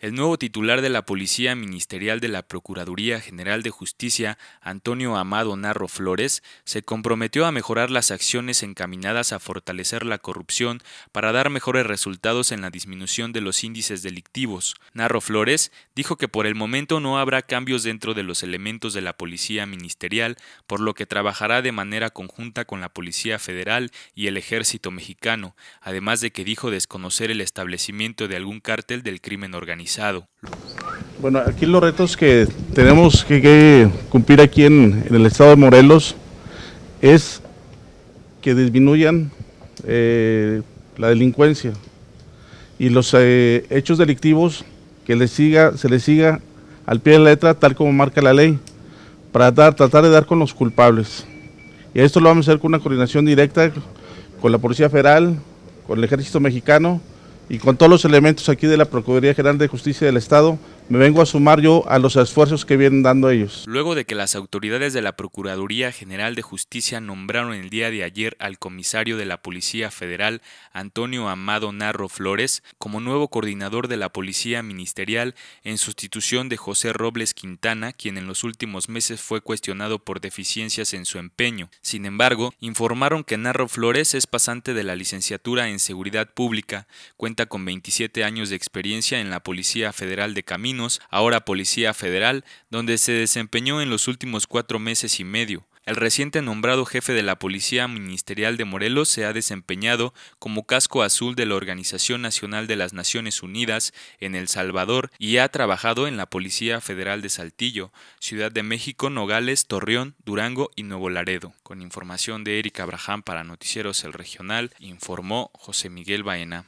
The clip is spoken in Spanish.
El nuevo titular de la Policía Ministerial de la Procuraduría General de Justicia, Antonio Amado Narro Flores, se comprometió a mejorar las acciones encaminadas a fortalecer la corrupción para dar mejores resultados en la disminución de los índices delictivos. Narro Flores dijo que por el momento no habrá cambios dentro de los elementos de la Policía Ministerial, por lo que trabajará de manera conjunta con la Policía Federal y el Ejército Mexicano, además de que dijo desconocer el establecimiento de algún cártel del crimen organizado. Bueno, aquí los retos que tenemos que, cumplir aquí en, el estado de Morelos es que disminuyan eh, la delincuencia y los eh, hechos delictivos que siga, se les siga al pie de la letra tal como marca la ley para tratar de dar con los culpables. Y esto lo vamos a hacer con una coordinación directa con la Policía Federal, con el Ejército Mexicano y con todos los elementos aquí de la Procuraduría General de Justicia del Estado me vengo a sumar yo a los esfuerzos que vienen dando ellos. Luego de que las autoridades de la Procuraduría General de Justicia nombraron el día de ayer al comisario de la Policía Federal, Antonio Amado Narro Flores, como nuevo coordinador de la Policía Ministerial en sustitución de José Robles Quintana, quien en los últimos meses fue cuestionado por deficiencias en su empeño. Sin embargo, informaron que Narro Flores es pasante de la licenciatura en Seguridad Pública, cuenta con 27 años de experiencia en la Policía Federal de Camino, ahora Policía Federal, donde se desempeñó en los últimos cuatro meses y medio. El reciente nombrado jefe de la Policía Ministerial de Morelos se ha desempeñado como casco azul de la Organización Nacional de las Naciones Unidas en El Salvador y ha trabajado en la Policía Federal de Saltillo, Ciudad de México, Nogales, Torreón, Durango y Nuevo Laredo. Con información de Erika Abraham para Noticieros El Regional, informó José Miguel Baena.